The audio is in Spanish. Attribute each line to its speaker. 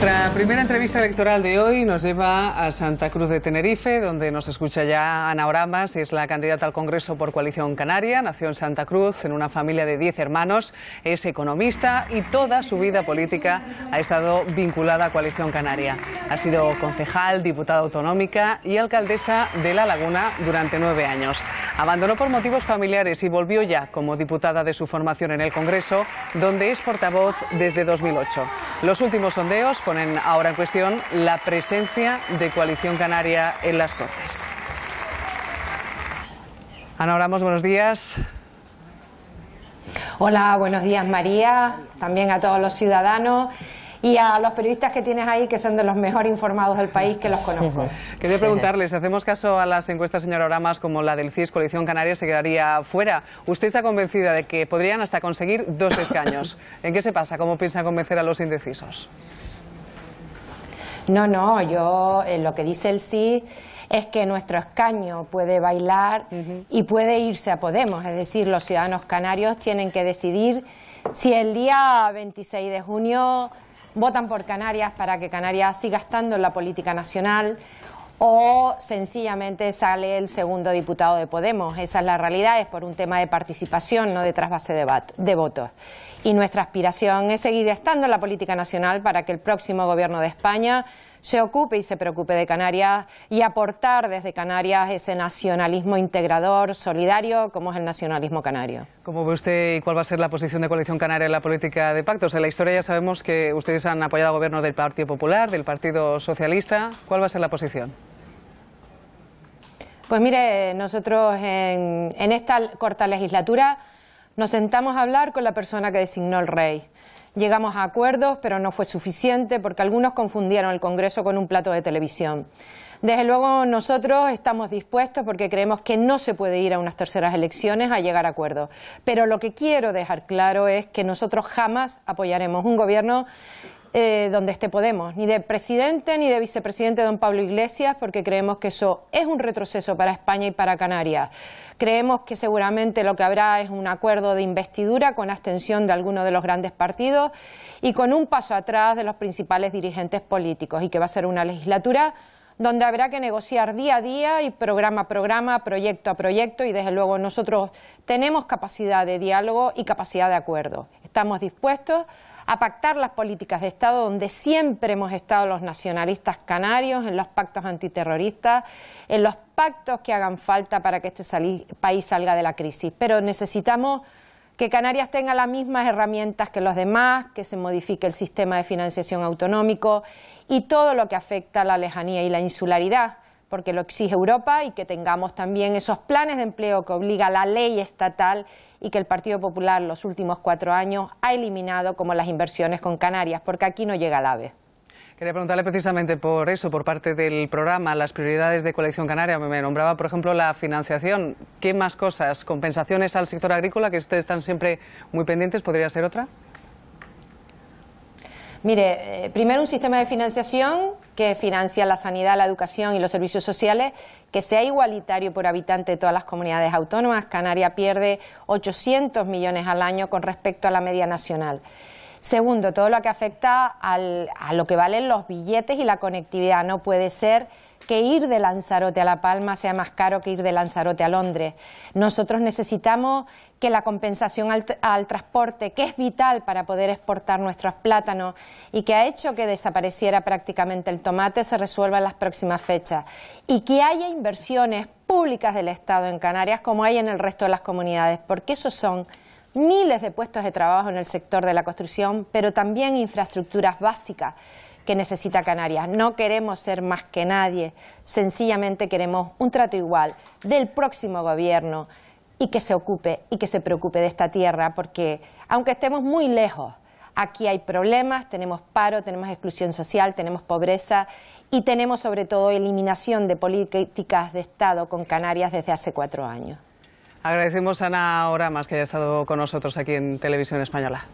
Speaker 1: Nuestra primera entrevista electoral de hoy nos lleva a Santa Cruz de Tenerife, donde nos escucha ya Ana Oramas, es la candidata al Congreso por Coalición Canaria, nació en Santa Cruz, en una familia de 10 hermanos, es economista y toda su vida política ha estado vinculada a Coalición Canaria. Ha sido concejal, diputada autonómica y alcaldesa de La Laguna durante nueve años. Abandonó por motivos familiares y volvió ya como diputada de su formación en el Congreso, donde es portavoz desde 2008. Los últimos sondeos ponen ahora en cuestión la presencia de Coalición Canaria en las Cortes. Ana Oramos, buenos días.
Speaker 2: Hola, buenos días María, también a todos los ciudadanos y a los periodistas que tienes ahí, que son de los mejor informados del país, que los conozco.
Speaker 1: Quería preguntarles, si hacemos caso a las encuestas, señora Oramas, como la del CIS, Coalición Canaria se quedaría fuera. ¿Usted está convencida de que podrían hasta conseguir dos escaños? ¿En qué se pasa? ¿Cómo piensa convencer a los indecisos?
Speaker 2: No, no, yo eh, lo que dice el sí es que nuestro escaño puede bailar y puede irse a Podemos, es decir, los ciudadanos canarios tienen que decidir si el día 26 de junio votan por Canarias para que Canarias siga estando en la política nacional o sencillamente sale el segundo diputado de Podemos. Esa es la realidad, es por un tema de participación, no de trasvase de, de votos. Y nuestra aspiración es seguir estando en la política nacional para que el próximo gobierno de España se ocupe y se preocupe de Canarias y aportar desde Canarias ese nacionalismo integrador, solidario, como es el nacionalismo canario.
Speaker 1: ¿Cómo ve usted y cuál va a ser la posición de Coalición Canaria en la política de pactos? En la historia ya sabemos que ustedes han apoyado al gobierno del Partido Popular, del Partido Socialista. ¿Cuál va a ser la posición?
Speaker 2: Pues mire, nosotros en, esta corta legislatura nos sentamos a hablar con la persona que designó el rey. Llegamos a acuerdos, pero no fue suficiente porque algunos confundieron el Congreso con un plato de televisión. Desde luego nosotros estamos dispuestos porque creemos que no se puede ir a unas terceras elecciones a llegar a acuerdos. Pero lo que quiero dejar claro es que nosotros jamás apoyaremos un gobierno eh, donde esté Podemos, ni de presidente ni de vicepresidente don Pablo Iglesias, porque creemos que eso es un retroceso para España y para Canarias. Creemos que seguramente lo que habrá es un acuerdo de investidura con abstención de alguno de los grandes partidos y con un paso atrás de los principales dirigentes políticos y que va a ser una legislatura donde habrá que negociar día a día y programa a programa, proyecto a proyecto y desde luego nosotros tenemos capacidad de diálogo y capacidad de acuerdo. Estamos dispuestos a pactar las políticas de Estado donde siempre hemos estado los nacionalistas canarios, en los pactos antiterroristas, en los pactos que hagan falta para que este país salga de la crisis. Pero necesitamos que Canarias tenga las mismas herramientas que los demás, que se modifique el sistema de financiación autonómico y todo lo que afecta a la lejanía y la insularidad porque lo exige Europa y que tengamos también esos planes de empleo que obliga la ley estatal y que el Partido Popular los últimos cuatro años ha eliminado como las inversiones con Canarias, porque aquí no llega el AVE.
Speaker 1: Quería preguntarle precisamente por eso, por parte del programa, las prioridades de Coalición Canaria. Me nombraba, por ejemplo, la financiación. ¿Qué más cosas? ¿Compensaciones al sector agrícola, que ustedes están siempre muy pendientes? ¿Podría ser otra?
Speaker 2: Mire, eh, primero un sistema de financiación que financia la sanidad, la educación y los servicios sociales, que sea igualitario por habitante de todas las comunidades autónomas. Canarias pierde 800 millones al año con respecto a la media nacional. Segundo, todo lo que afecta a lo que valen los billetes y la conectividad. No puede ser que ir de Lanzarote a La Palma sea más caro que ir de Lanzarote a Londres. Nosotros necesitamos que la compensación al, transporte, que es vital para poder exportar nuestros plátanos y que ha hecho que desapareciera prácticamente el tomate, se resuelva en las próximas fechas. Y que haya inversiones públicas del Estado en Canarias como hay en el resto de las comunidades, porque esos son miles de puestos de trabajo en el sector de la construcción, pero también infraestructuras básicas que necesita Canarias. No queremos ser más que nadie, sencillamente queremos un trato igual del próximo gobierno y que se ocupe y que se preocupe de esta tierra, porque aunque estemos muy lejos, aquí hay problemas, tenemos paro, tenemos exclusión social, tenemos pobreza y tenemos sobre todo eliminación de políticas de Estado con Canarias desde hace cuatro años.
Speaker 1: Agradecemos a Ana más que haya estado con nosotros aquí en Televisión Española.